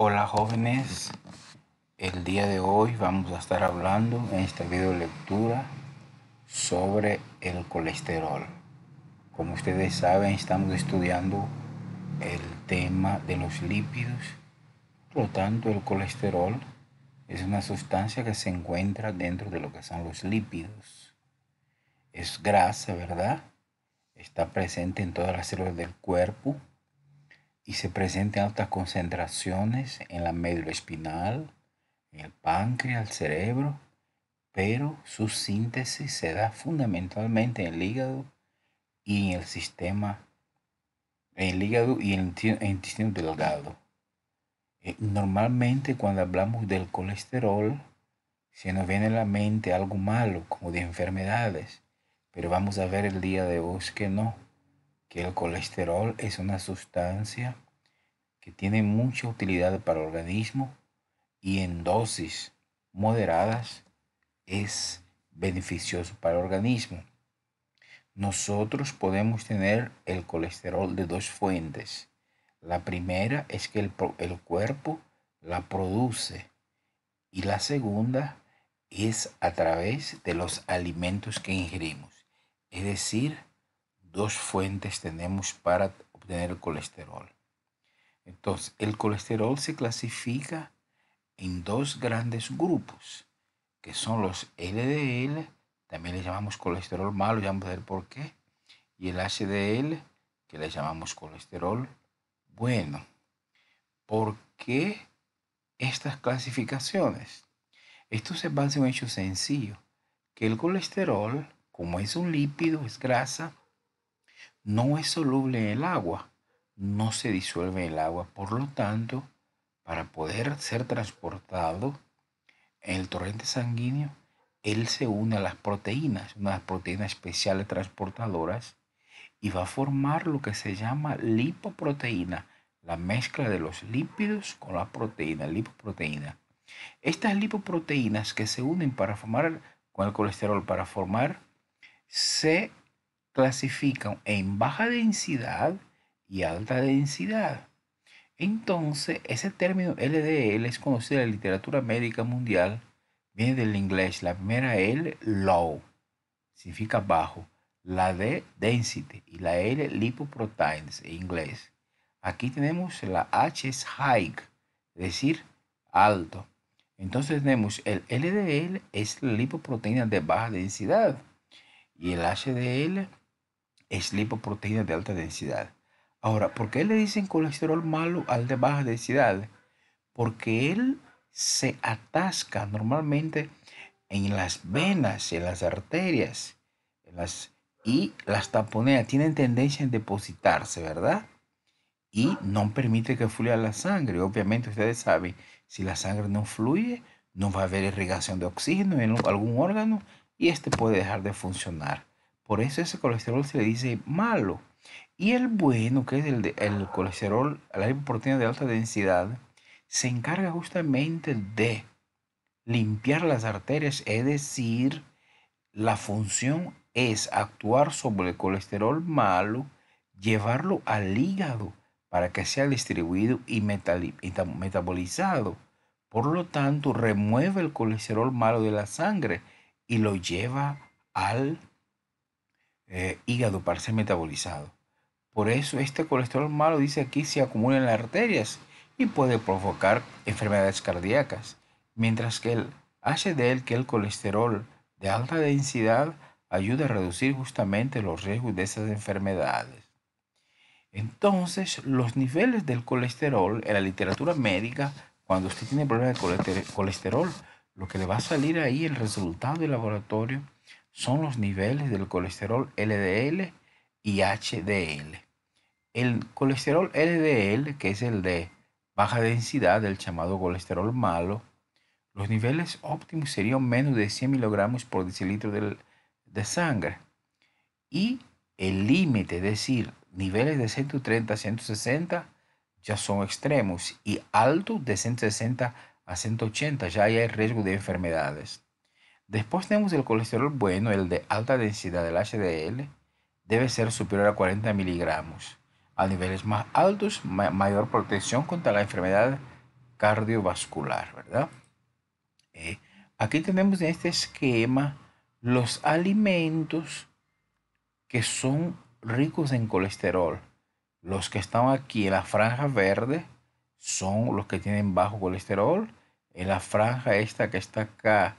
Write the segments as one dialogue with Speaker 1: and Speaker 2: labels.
Speaker 1: Hola jóvenes, el día de hoy vamos a estar hablando en esta video lectura sobre el colesterol. Como ustedes saben, estamos estudiando el tema de los lípidos. Por lo tanto, el colesterol es una sustancia que se encuentra dentro de lo que son los lípidos. Es grasa, ¿verdad? Está presente en todas las células del cuerpo y se presenta altas concentraciones en la médula espinal, en el páncreas, el cerebro, pero su síntesis se da fundamentalmente en el hígado y en el sistema, en el hígado y en el intestino delgado. Eh, normalmente cuando hablamos del colesterol, se nos viene a la mente algo malo, como de enfermedades, pero vamos a ver el día de hoy que no que el colesterol es una sustancia que tiene mucha utilidad para el organismo y en dosis moderadas es beneficioso para el organismo. Nosotros podemos tener el colesterol de dos fuentes. La primera es que el, cuerpo la produce y la segunda es a través de los alimentos que ingerimos, es decir, dos fuentes tenemos para obtener el colesterol. Entonces, el colesterol se clasifica en dos grandes grupos, que son los LDL, también le llamamos colesterol malo, ya vamos a ver por qué, y el HDL, que le llamamos colesterol bueno. ¿Por qué estas clasificaciones? Esto se basa en un hecho sencillo, que el colesterol, como es un lípido, es grasa, no es soluble en el agua, no se disuelve en el agua. Por lo tanto, para poder ser transportado en el torrente sanguíneo, él se une a las proteínas, unas proteínas especiales transportadoras, y va a formar lo que se llama lipoproteína, la mezcla de los lípidos con la proteína, lipoproteína. Estas lipoproteínas que se unen para formar con el colesterol, para formar C clasifican en baja densidad y alta densidad. Entonces, ese término LDL es conocido en la literatura médica mundial, viene del inglés, la primera L, low, significa bajo, la D, density, y la L, lipoproteins, en inglés. Aquí tenemos la H, es high, es decir, alto. Entonces tenemos el LDL es la lipoproteína de baja densidad y el HDL es lipoproteína de alta densidad. Ahora, ¿por qué le dicen colesterol malo al de baja densidad? Porque él se atasca normalmente en las venas, en las arterias y las taponea. Tienen tendencia a depositarse, ¿verdad? Y no permite que fluya la sangre. Obviamente ustedes saben, si la sangre no fluye, no va a haber irrigación de oxígeno en algún órgano y este puede dejar de funcionar. Por eso ese colesterol se le dice malo. Y el bueno, que es el, colesterol, la lipoproteína de alta densidad, se encarga justamente de limpiar las arterias, es decir, la función es actuar sobre el colesterol malo, llevarlo al hígado para que sea distribuido y metabolizado. Por lo tanto, remueve el colesterol malo de la sangre y lo lleva al eh, hígado para ser metabolizado. Por eso este colesterol malo, dice aquí, se acumula en las arterias y puede provocar enfermedades cardíacas, mientras que hace de él que el colesterol de alta densidad, ayuda a reducir justamente los riesgos de esas enfermedades. Entonces, los niveles del colesterol en la literatura médica, cuando usted tiene problemas de colesterol, lo que le va a salir ahí el resultado del laboratorio son los niveles del colesterol LDL y HDL. El colesterol LDL, que es el de baja densidad, el llamado colesterol malo, los niveles óptimos serían menos de 100 miligramos por decilitro de sangre. Y el límite, es decir, niveles de 130 a 160 ya son extremos y altos de 160 a 180 ya hay riesgo de enfermedades. Después tenemos el colesterol bueno, el de alta densidad, el HDL, debe ser superior a 40 miligramos. A niveles más altos, mayor protección contra la enfermedad cardiovascular, ¿verdad? Eh, aquí tenemos en este esquema los alimentos que son ricos en colesterol. Los que están aquí en la franja verde son los que tienen bajo colesterol. En la franja esta que está acá,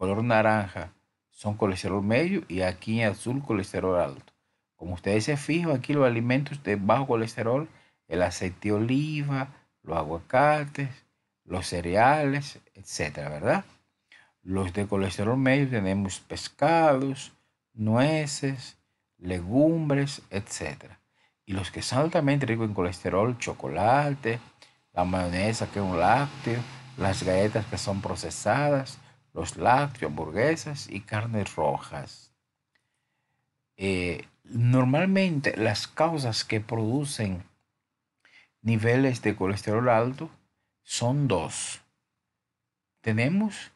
Speaker 1: color naranja son colesterol medio y aquí en azul colesterol alto. Como ustedes se fijan, aquí los alimentos de bajo colesterol, el aceite de oliva, los aguacates, los cereales, etcétera, ¿verdad? Los de colesterol medio tenemos pescados, nueces, legumbres, etcétera. Y los que son altamente ricos en colesterol, chocolate, la mayonesa que es un lácteo, las galletas que son procesadas, los lácteos, hamburguesas y carnes rojas. Eh, normalmente las causas que producen niveles de colesterol alto son dos. Tenemos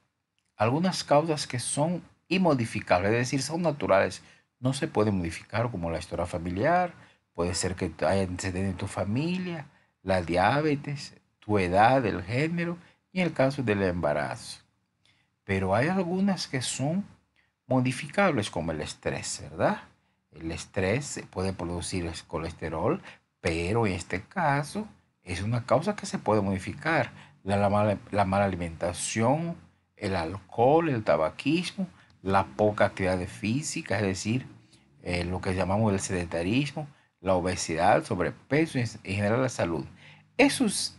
Speaker 1: algunas causas que son inmodificables, es decir, son naturales, no se pueden modificar como la historia familiar, puede ser que haya en tu familia, la diabetes, tu edad, el género y el caso del embarazo pero hay algunas que son modificables como el estrés, ¿verdad? El estrés puede producir el colesterol, pero en este caso es una causa que se puede modificar. La, mala, alimentación, el alcohol, el tabaquismo, la poca actividad física, es decir, eh, lo que llamamos el sedentarismo, la obesidad, el sobrepeso y en general la salud. Esos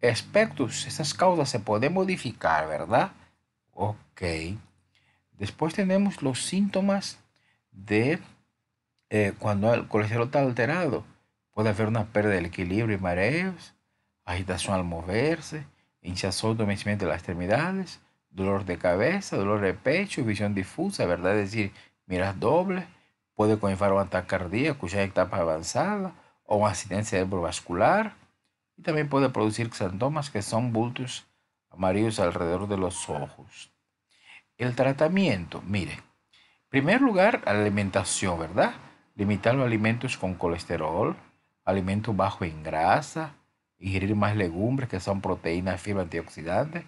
Speaker 1: aspectos, esas causas se pueden modificar, ¿verdad? Ok. Después tenemos los síntomas de eh, cuando el colesterol está alterado. Puede haber una pérdida del equilibrio y mareos, agitación al moverse, hinchazón o de las extremidades, dolor de cabeza, dolor de pecho, visión difusa, ¿verdad? Es decir, miras doble, puede con un ataque cardíaco ya etapa avanzada o una asistencia cerebrovascular y también puede producir xantomas que son bultos amarillos alrededor de los ojos. El tratamiento, mire, en primer lugar, alimentación, ¿verdad? Limitar los alimentos con colesterol, alimentos bajos en grasa, ingerir más legumbres que son proteínas, fibra, antioxidantes,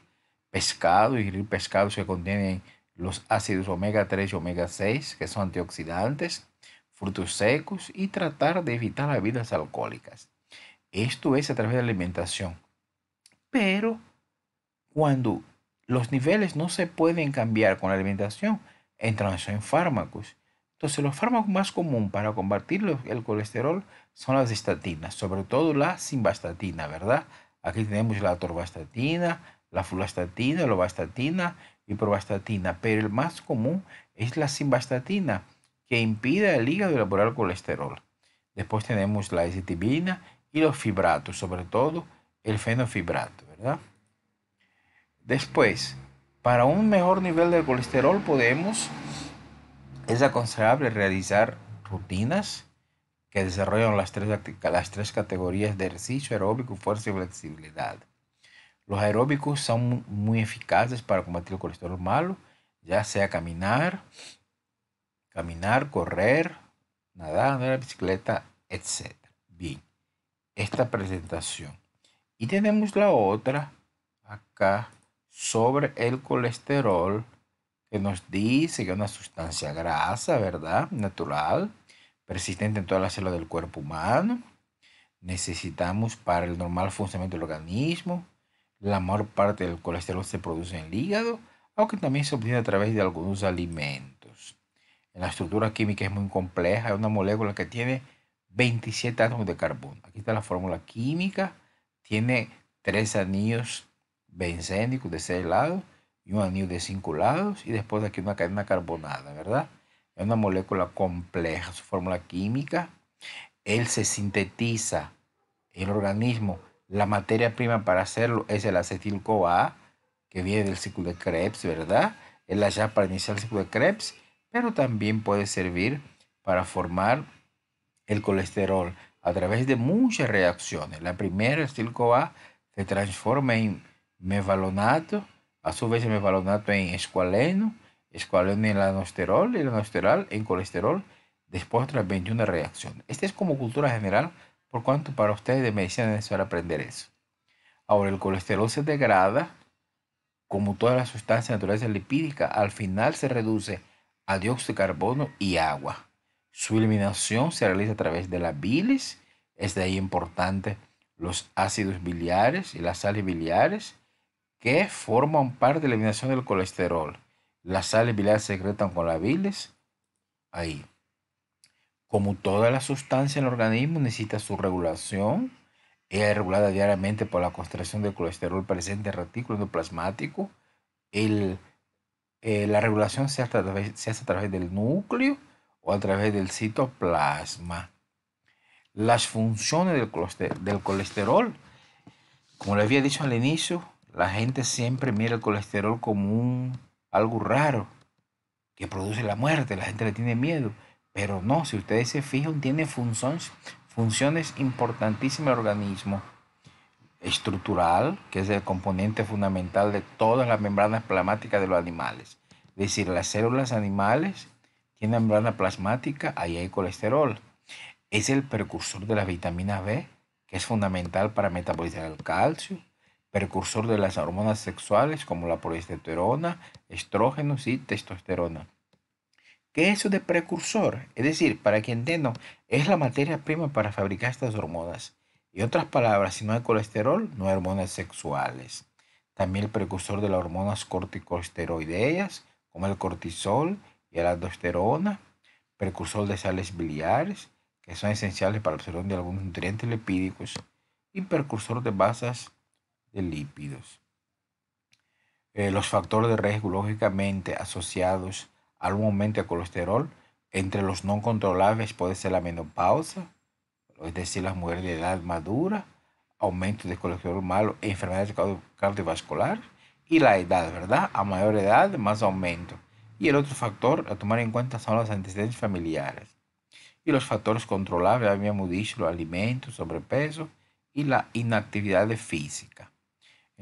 Speaker 1: pescado, ingerir pescado que contienen los ácidos omega 3 y omega 6, que son antioxidantes, frutos secos y tratar de evitar las bebidas alcohólicas. Esto es a través de la alimentación. Pero cuando los niveles no se pueden cambiar con la alimentación, entran en fármacos. Entonces los fármacos más comunes para combatir el colesterol son las estatinas, sobre todo la simvastatina, ¿verdad? Aquí tenemos la torvastatina, la fulastatina, lovastatina y probastatina. pero el más común es la simvastatina, que impide al hígado elaborar colesterol. Después tenemos la acetibina y los fibratos, sobre todo el fenofibrato, ¿verdad? Después, para un mejor nivel de colesterol podemos, es aconsejable realizar rutinas que desarrollan las tres, las tres categorías de ejercicio aeróbico, fuerza y flexibilidad. Los aeróbicos son muy eficaces para combatir el colesterol malo, ya sea caminar, caminar, correr, nadar, andar en bicicleta, etc. Bien, esta presentación. Y tenemos la otra acá sobre el colesterol que nos dice que es una sustancia grasa, ¿verdad? Natural, persistente en todas las células del cuerpo humano. Necesitamos para el normal funcionamiento del organismo. La mayor parte del colesterol se produce en el hígado, aunque también se obtiene a través de algunos alimentos. En la estructura química es muy compleja, es una molécula que tiene 27 átomos de carbono. Aquí está la fórmula química, tiene tres anillos benzénico de 6 lados y un anillo de 5 lados y después aquí una cadena carbonada, ¿verdad? Es una molécula compleja, su fórmula química. Él se sintetiza el organismo. La materia prima para hacerlo es el acetil CoA, que viene del ciclo de Krebs, ¿verdad? Él la para iniciar el ciclo de Krebs, pero también puede servir para formar el colesterol a través de muchas reacciones. La primera, el acetil CoA, se transforma en mevalonato, a su vez el mevalonato en escualeno, escualeno en lanosterol, el lanosterol en colesterol, después otras 21 reacciones. Esta es como cultura general, por cuanto para ustedes de medicina es necesario aprender eso. Ahora, el colesterol se degrada, como todas las sustancias de naturaleza lipídica, al final se reduce a dióxido de carbono y agua. Su eliminación se realiza a través de la bilis, es de ahí importante los ácidos biliares y las sales biliares, que forman parte de la eliminación del colesterol. Las sales biliares secretan con la bilis. Ahí. Como toda la sustancia en el organismo necesita su regulación, es regulada diariamente por la concentración de colesterol presente en retículo endoplasmático. Eh, la regulación se hace, a través, del núcleo o a través del citoplasma. Las funciones del colesterol, del colesterol como les había dicho al inicio, la gente siempre mira el colesterol como un, algo raro que produce la muerte, la gente le tiene miedo, pero no, si ustedes se fijan, tiene funciones, funciones importantísimas el organismo. Estructural, que es el componente fundamental de todas las membranas plasmáticas de los animales. Es decir, las células animales tienen membrana plasmática, ahí hay colesterol. Es el precursor de la vitamina B, que es fundamental para metabolizar el calcio, precursor de las hormonas sexuales como la progesterona, estrógenos y testosterona. ¿Qué es eso de precursor? Es decir, para quien entienda, es la materia prima para fabricar estas hormonas. Y otras palabras, si no hay colesterol, no hay hormonas sexuales. También el precursor de las hormonas corticosteroideas, como el cortisol y la aldosterona, precursor de sales biliares, que son esenciales para la absorción de algunos nutrientes lipídicos, y precursor de basas de lípidos. Eh, los factores de riesgo lógicamente asociados al aumento de colesterol entre los no controlables puede ser la menopausa, es decir, las mujeres de edad madura, aumento de colesterol malo, enfermedades cardiovasculares y la edad, ¿verdad? A mayor edad, más aumento. Y el otro factor a tomar en cuenta son los antecedentes familiares. Y los factores controlables, habíamos dicho, los alimentos, sobrepeso y la inactividad física.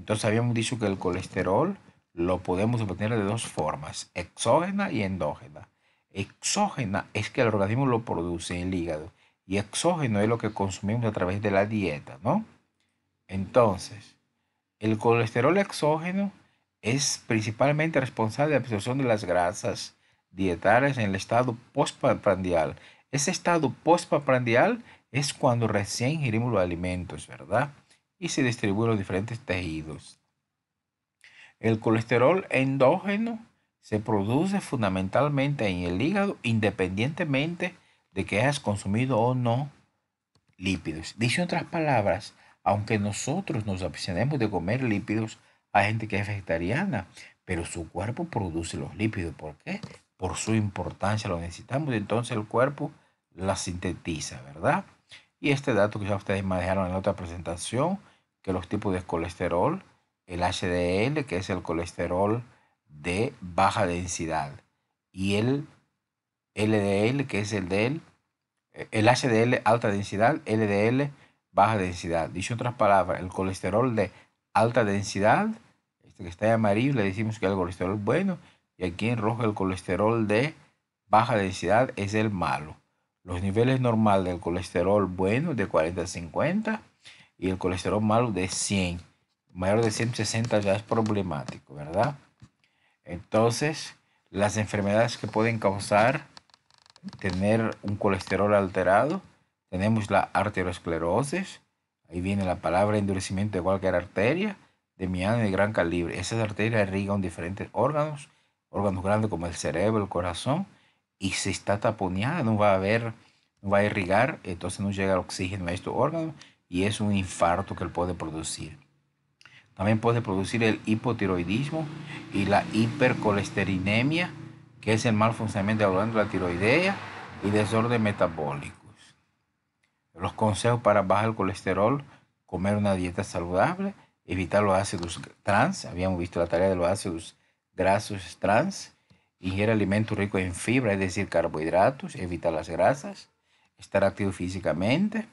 Speaker 1: Entonces habíamos dicho que el colesterol lo podemos obtener de dos formas, exógena y endógena. Exógena es que el organismo lo produce en el hígado y exógeno es lo que consumimos a través de la dieta, ¿no? Entonces, el colesterol exógeno es principalmente responsable de la absorción de las grasas dietarias en el estado postprandial. Ese estado postprandial es cuando recién ingerimos los alimentos, ¿verdad? y se distribuye los diferentes tejidos. El colesterol endógeno se produce fundamentalmente en el hígado independientemente de que hayas consumido o no lípidos. Dice otras palabras, aunque nosotros nos abstenemos de comer lípidos, hay gente que es vegetariana, pero su cuerpo produce los lípidos. ¿Por qué? Por su importancia lo necesitamos. Entonces el cuerpo la sintetiza, ¿verdad? Y este dato que ya ustedes manejaron en la otra presentación que los tipos de colesterol, el HDL, que es el colesterol de baja densidad, y el LDL, que es el del el HDL alta densidad, LDL baja densidad. Dicho otras palabras, el colesterol de alta densidad, este que está en amarillo, le decimos que es el colesterol bueno, y aquí en rojo el colesterol de baja densidad es el malo. Los niveles normales del colesterol bueno de 40 a 50 y el colesterol malo de 100. Mayor de 160 ya es problemático, ¿verdad? Entonces, las enfermedades que pueden causar tener un colesterol alterado, tenemos la arteriosclerosis, ahí viene la palabra endurecimiento de cualquier arteria, de miano de gran calibre. Esas arterias irrigan diferentes órganos, órganos grandes como el cerebro, el corazón, y si está taponeada no va a haber, no va a irrigar, entonces no llega el oxígeno a estos órganos y es un infarto que él puede producir. También puede producir el hipotiroidismo y la hipercolesterinemia, que es el mal funcionamiento de la glándula tiroidea y desorden metabólicos. Los consejos para bajar el colesterol, comer una dieta saludable, evitar los ácidos trans, habíamos visto la tarea de los ácidos grasos trans, ingerir alimentos ricos en fibra, es decir, carbohidratos, evitar las grasas, estar activo físicamente,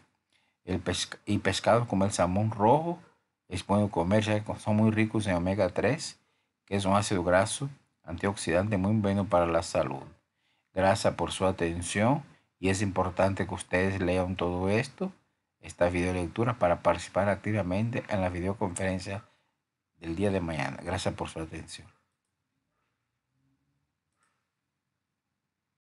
Speaker 1: el y pescados como el salmón rojo, es bueno comer, son muy ricos en omega 3, que es un ácido graso antioxidante muy bueno para la salud. Gracias por su atención y es importante que ustedes lean todo esto, esta videolectura, para participar activamente en la videoconferencia del día de mañana. Gracias por su atención.